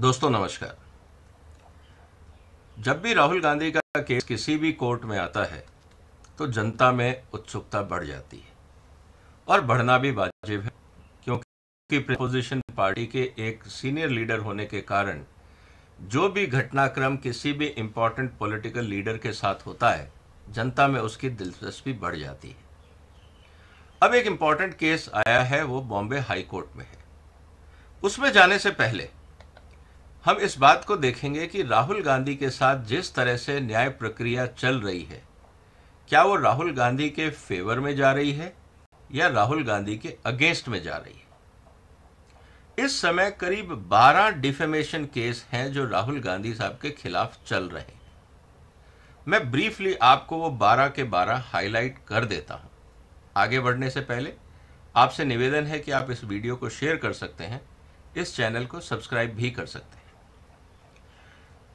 दोस्तों नमस्कार जब भी राहुल गांधी का केस किसी भी कोर्ट में आता है तो जनता में उत्सुकता बढ़ जाती है और बढ़ना भी वाजिब है क्योंकि प्रपोजिशन पार्टी के एक सीनियर लीडर होने के कारण जो भी घटनाक्रम किसी भी इंपॉर्टेंट पॉलिटिकल लीडर के साथ होता है जनता में उसकी दिलचस्पी बढ़ जाती है अब एक इंपॉर्टेंट केस आया है वो बॉम्बे हाईकोर्ट में है उसमें जाने से पहले हम इस बात को देखेंगे कि राहुल गांधी के साथ जिस तरह से न्याय प्रक्रिया चल रही है क्या वो राहुल गांधी के फेवर में जा रही है या राहुल गांधी के अगेंस्ट में जा रही है इस समय करीब 12 डिफेमेशन केस हैं जो राहुल गांधी साहब के खिलाफ चल रहे हैं मैं ब्रीफली आपको वो 12 के 12 हाईलाइट कर देता हूं आगे बढ़ने से पहले आपसे निवेदन है कि आप इस वीडियो को शेयर कर सकते हैं इस चैनल को सब्सक्राइब भी कर सकते हैं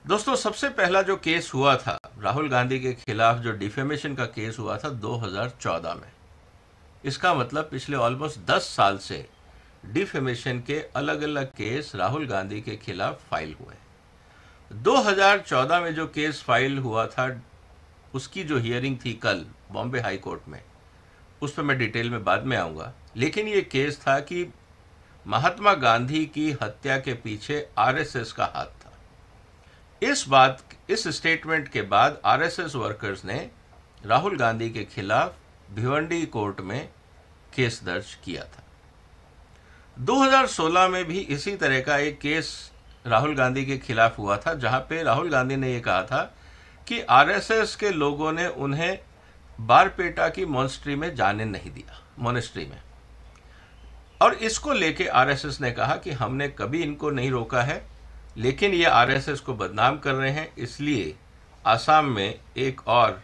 दोस्तों सबसे पहला जो केस हुआ था राहुल गांधी के खिलाफ जो डिफेमेशन का केस हुआ था 2014 में इसका मतलब पिछले ऑलमोस्ट 10 साल से डिफेमेशन के अलग अलग केस राहुल गांधी के खिलाफ फाइल हुए 2014 में जो केस फाइल हुआ था उसकी जो हियरिंग थी कल बॉम्बे हाई कोर्ट में उस पर मैं डिटेल में बाद में आऊँगा लेकिन ये केस था कि महात्मा गांधी की हत्या के पीछे आरएसएस का हाथ इस बात इस स्टेटमेंट के बाद आरएसएस वर्कर्स ने राहुल गांधी के खिलाफ भिवंडी कोर्ट में केस दर्ज किया था 2016 में भी इसी तरह का एक केस राहुल गांधी के खिलाफ हुआ था जहां पे राहुल गांधी ने यह कहा था कि आरएसएस के लोगों ने उन्हें बारपेटा की मोनिस्ट्री में जाने नहीं दिया मोनिस्ट्री में और इसको लेके आरएसएस ने कहा कि हमने कभी इनको नहीं रोका है लेकिन ये आरएसएस को बदनाम कर रहे हैं इसलिए आसाम में एक और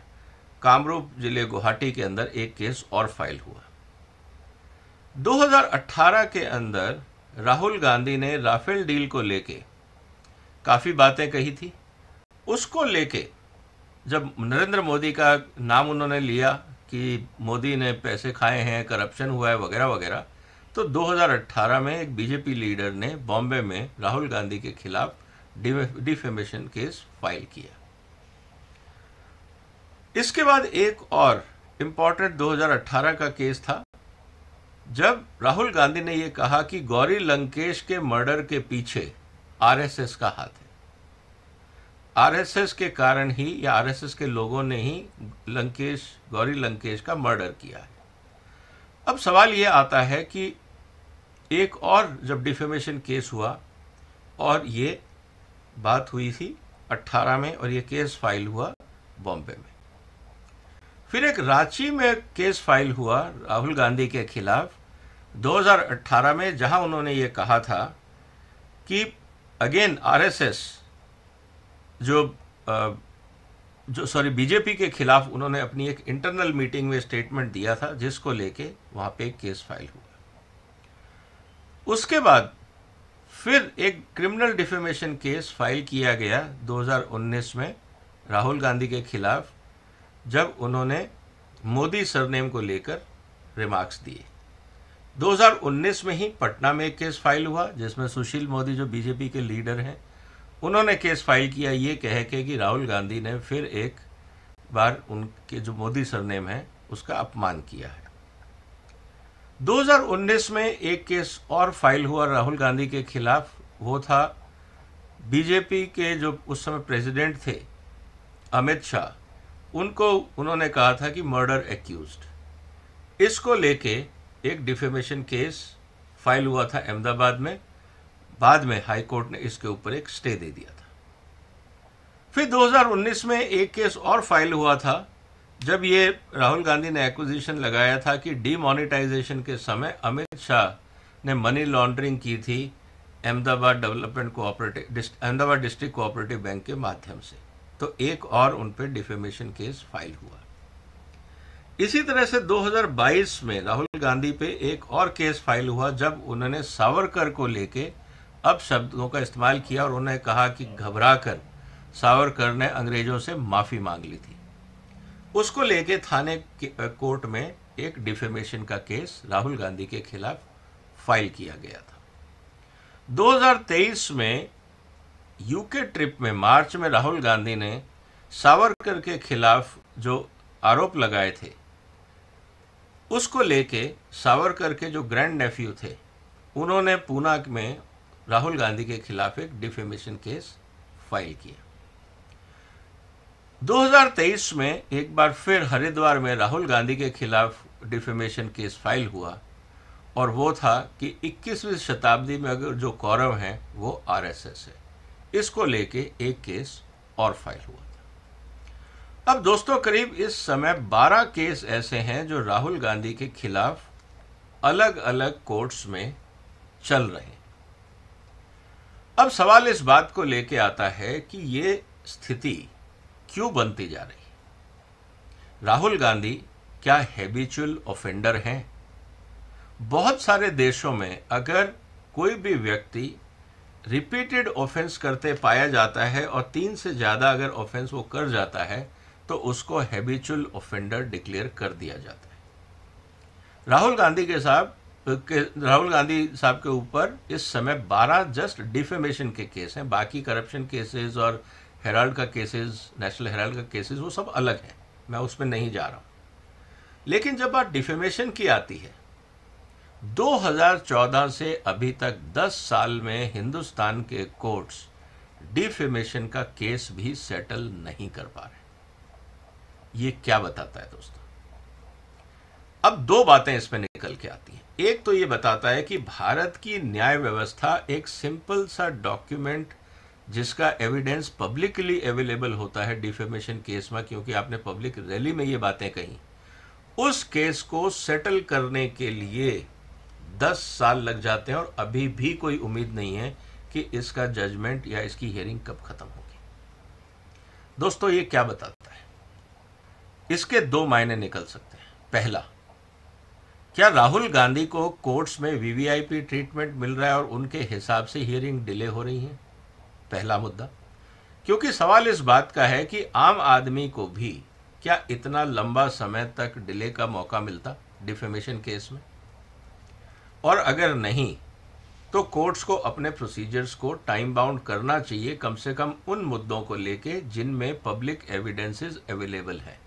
कामरूप जिले गुवाहाटी के अंदर एक केस और फाइल हुआ 2018 के अंदर राहुल गांधी ने राफेल डील को लेके काफ़ी बातें कही थी उसको लेके जब नरेंद्र मोदी का नाम उन्होंने लिया कि मोदी ने पैसे खाए हैं करप्शन हुआ है वगैरह वगैरह तो 2018 में एक बीजेपी लीडर ने बॉम्बे में राहुल गांधी के खिलाफ डिफेमेशन केस फाइल किया इसके बाद एक और इंपॉर्टेंट 2018 का केस था जब राहुल गांधी ने यह कहा कि गौरी लंकेश के मर्डर के पीछे आरएसएस का हाथ है आरएसएस के कारण ही या आरएसएस के लोगों ने ही लंकेश गौरी लंकेश का मर्डर किया है अब सवाल यह आता है कि एक और जब डिफेमेशन केस हुआ और ये बात हुई थी 18 में और ये केस फाइल हुआ बॉम्बे में फिर एक रांची में केस फाइल हुआ राहुल गांधी के खिलाफ 2018 में जहां उन्होंने ये कहा था कि अगेन आरएसएस जो जो सॉरी बीजेपी के खिलाफ उन्होंने अपनी एक इंटरनल मीटिंग में स्टेटमेंट दिया था जिसको लेके वहां पे एक केस फाइल हुआ उसके बाद फिर एक क्रिमिनल डिफेमेशन केस फाइल किया गया 2019 में राहुल गांधी के खिलाफ जब उन्होंने मोदी सरनेम को लेकर रिमार्क्स दिए 2019 में ही पटना में एक केस फाइल हुआ जिसमें सुशील मोदी जो बीजेपी के लीडर हैं उन्होंने केस फाइल किया ये कह के कि राहुल गांधी ने फिर एक बार उनके जो मोदी सरनेम है उसका अपमान किया है 2019 में एक केस और फाइल हुआ राहुल गांधी के खिलाफ वो था बीजेपी के जो उस समय प्रेसिडेंट थे अमित शाह उनको उन्होंने कहा था कि मर्डर एक्यूज्ड इसको लेके एक डिफेमेशन केस फाइल हुआ था अहमदाबाद में बाद में हाई कोर्ट ने इसके ऊपर एक स्टे दे दिया था फिर 2019 में एक केस और फाइल हुआ था जब ये राहुल गांधी ने एक्विजिशन लगाया था कि डीमोनेटाइजेशन के समय अमित शाह ने मनी लॉन्ड्रिंग की थी Ahmedabad development cooperative Ahmedabad district cooperative bank के माध्यम से तो एक और उन पर डिफेमेशन केस फाइल हुआ इसी तरह से 2022 में राहुल गांधी पे एक और केस फाइल हुआ जब उन्होंने सावरकर को लेके अब शब्दों का इस्तेमाल किया और उन्होंने कहा कि घबरा कर सावरकर ने अंग्रेजों से माफ़ी मांग ली थी उसको लेके थाने कोर्ट में एक डिफेमेशन का केस राहुल गांधी के खिलाफ फाइल किया गया था 2023 में यूके ट्रिप में मार्च में राहुल गांधी ने सावरकर के खिलाफ जो आरोप लगाए थे उसको लेके सावरकर के जो ग्रैंड नेफ्यू थे उन्होंने पूना में राहुल गांधी के खिलाफ एक डिफेमेशन केस फाइल किया 2023 में एक बार फिर हरिद्वार में राहुल गांधी के खिलाफ डिफेमेशन केस फाइल हुआ और वो था कि 21वीं शताब्दी में अगर जो कौरव हैं वो आरएसएस है इसको लेके एक केस और फाइल हुआ था अब दोस्तों करीब इस समय 12 केस ऐसे हैं जो राहुल गांधी के खिलाफ अलग अलग कोर्ट्स में चल रहे हैं अब सवाल इस बात को लेके आता है कि ये स्थिति क्यों बनती जा रही राहुल गांधी क्या हैबिचुअल ऑफेंडर हैं बहुत सारे देशों में अगर कोई भी व्यक्ति रिपीटेड ऑफेंस करते पाया जाता है और तीन से ज़्यादा अगर ऑफेंस वो कर जाता है तो उसको हैबिचुअल ऑफेंडर डिक्लेयर कर दिया जाता है राहुल गांधी के साहब के राहुल गांधी साहब के ऊपर इस समय 12 जस्ट डिफेमेशन के केस हैं बाकी करप्शन केसेस और हेराल्ड का केसेस नेशनल हेराल्ड का केसेस वो सब अलग है मैं उसमें नहीं जा रहा हूं लेकिन जब बात डिफेमेशन की आती है 2014 से अभी तक 10 साल में हिंदुस्तान के कोर्ट्स डिफेमेशन का केस भी सेटल नहीं कर पा रहे ये क्या बताता है दोस्तों अब दो बातें इसमें निकल के आती हैं एक तो ये बताता है कि भारत की न्याय व्यवस्था एक सिंपल सा डॉक्यूमेंट जिसका एविडेंस पब्लिकली अवेलेबल होता है डिफेमेशन केस में क्योंकि आपने पब्लिक रैली में ये बातें कही उस केस को सेटल करने के लिए दस साल लग जाते हैं और अभी भी कोई उम्मीद नहीं है कि इसका जजमेंट या इसकी हियरिंग कब खत्म होगी दोस्तों ये क्या बताता है इसके दो मायने निकल सकते हैं पहला क्या राहुल गांधी को कोर्ट्स में वीवीआईपी ट्रीटमेंट मिल रहा है और उनके हिसाब से हियरिंग डिले हो रही है पहला मुद्दा क्योंकि सवाल इस बात का है कि आम आदमी को भी क्या इतना लंबा समय तक डिले का मौका मिलता डिफेमेशन केस में और अगर नहीं तो कोर्ट्स को अपने प्रोसीजर्स को टाइम बाउंड करना चाहिए कम से कम उन मुद्दों को लेके जिनमें पब्लिक एविडेंसेस अवेलेबल हैं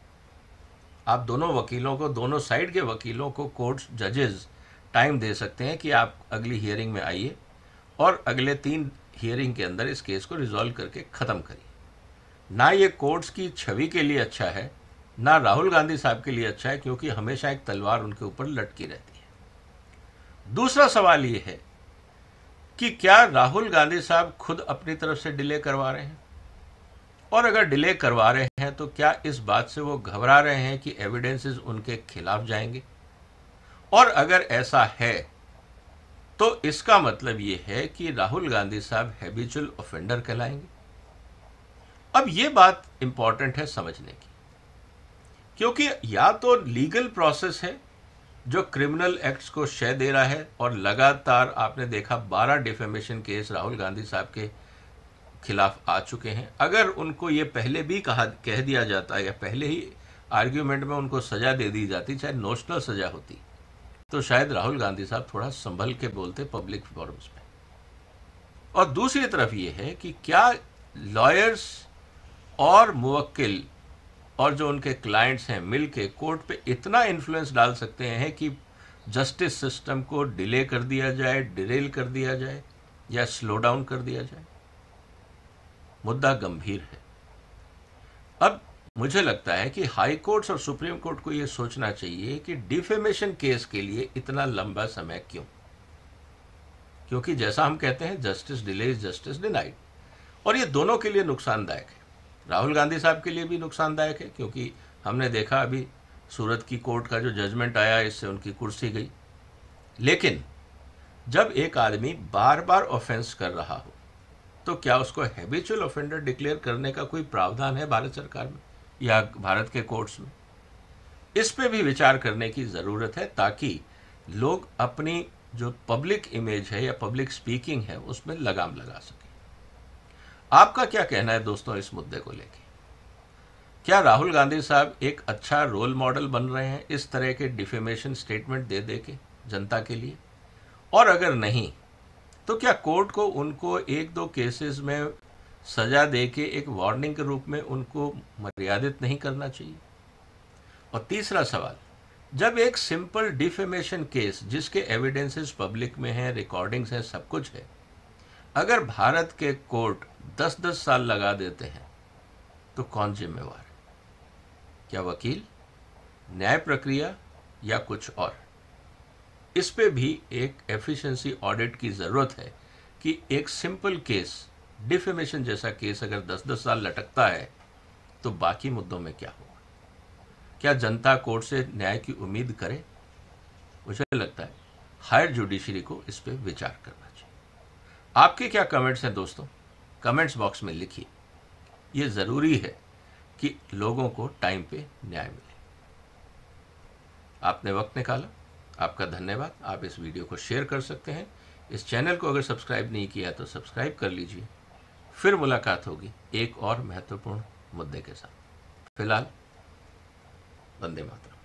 आप दोनों वकीलों को दोनों साइड के वकीलों को कोर्ट्स जजेस टाइम दे सकते हैं कि आप अगली हियरिंग में आइए और अगले तीन हियरिंग के अंदर इस केस को रिजॉल्व करके ख़त्म करिए ना ये कोर्ट्स की छवि के लिए अच्छा है ना राहुल गांधी साहब के लिए अच्छा है क्योंकि हमेशा एक तलवार उनके ऊपर लटकी रहती है दूसरा सवाल ये है कि क्या राहुल गांधी साहब खुद अपनी तरफ से डिले करवा रहे हैं और अगर डिले करवा रहे हैं तो क्या इस बात से वो घबरा रहे हैं कि एविडेंसेस उनके खिलाफ जाएंगे और अगर ऐसा है तो इसका मतलब ये है कि राहुल गांधी साहब हैबिचुअल ऑफेंडर कहलाएंगे अब ये बात इंपॉर्टेंट है समझने की क्योंकि या तो लीगल प्रोसेस है जो क्रिमिनल एक्ट्स को शय दे रहा है और लगातार आपने देखा बारह डिफेमेशन केस राहुल गांधी साहब के खिलाफ आ चुके हैं अगर उनको ये पहले भी कहा कह दिया जाता या पहले ही आर्ग्यूमेंट में उनको सजा दे दी जाती चाहे नोशनल सजा होती तो शायद राहुल गांधी साहब थोड़ा संभल के बोलते पब्लिक फोरम्स में और दूसरी तरफ ये है कि क्या लॉयर्स और मुवक्किल और जो उनके क्लाइंट्स हैं मिल के कोर्ट पे इतना इन्फ्लुएंस डाल सकते हैं कि जस्टिस सिस्टम को डिले कर दिया जाए डिरेल कर दिया जाए या स्लो डाउन कर दिया जाए मुद्दा गंभीर है अब मुझे लगता है कि हाई कोर्ट्स और सुप्रीम कोर्ट को यह सोचना चाहिए कि डिफेमेशन केस के लिए इतना लंबा समय क्यों क्योंकि जैसा हम कहते हैं justice delay is justice denied और ये दोनों के लिए नुकसानदायक है राहुल गांधी साहब के लिए भी नुकसानदायक है क्योंकि हमने देखा अभी सूरत की कोर्ट का जो जजमेंट आया इससे उनकी कुर्सी गई लेकिन जब एक आदमी बार बार ऑफेंस कर रहा हो तो क्या उसको हैबिचुअल ऑफेंडर डिक्लेयर करने का कोई प्रावधान है भारत सरकार में या भारत के कोर्ट्स में इस पे भी विचार करने की ज़रूरत है ताकि लोग अपनी जो पब्लिक इमेज है या पब्लिक स्पीकिंग है उसमें लगाम लगा सकें आपका क्या कहना है दोस्तों इस मुद्दे को लेकर क्या राहुल गांधी साहब एक अच्छा रोल मॉडल बन रहे हैं इस तरह के डिफेमेशन स्टेटमेंट दे दे के जनता के लिए और अगर नहीं तो क्या कोर्ट को उनको एक दो केसेस में सजा दे के एक वार्निंग के रूप में उनको मर्यादित नहीं करना चाहिए और तीसरा सवाल जब एक सिंपल डिफेमेशन केस जिसके एविडेंसेस पब्लिक में हैं रिकॉर्डिंग्स हैं सब कुछ है अगर भारत के कोर्ट दस दस साल लगा देते हैं तो कौन जिम्मेवार है क्या वकील न्याय प्रक्रिया या कुछ और इस पे भी एक एफिशिएंसी ऑडिट की ज़रूरत है कि एक सिंपल केस डिफेमेशन जैसा केस अगर दस दस साल लटकता है तो बाकी मुद्दों में क्या होगा क्या जनता कोर्ट से न्याय की उम्मीद करे मुझे लगता है हायर जुडिशरी को इस पर विचार करना चाहिए आपके क्या कमेंट्स हैं दोस्तों कमेंट्स बॉक्स में लिखिए ये ज़रूरी है कि लोगों को टाइम पे न्याय मिले आपने वक्त निकाला आपका धन्यवाद आप इस वीडियो को शेयर कर सकते हैं इस चैनल को अगर सब्सक्राइब नहीं किया तो सब्सक्राइब कर लीजिए फिर मुलाकात होगी एक और महत्वपूर्ण मुद्दे के साथ फिलहाल वंदे मातरम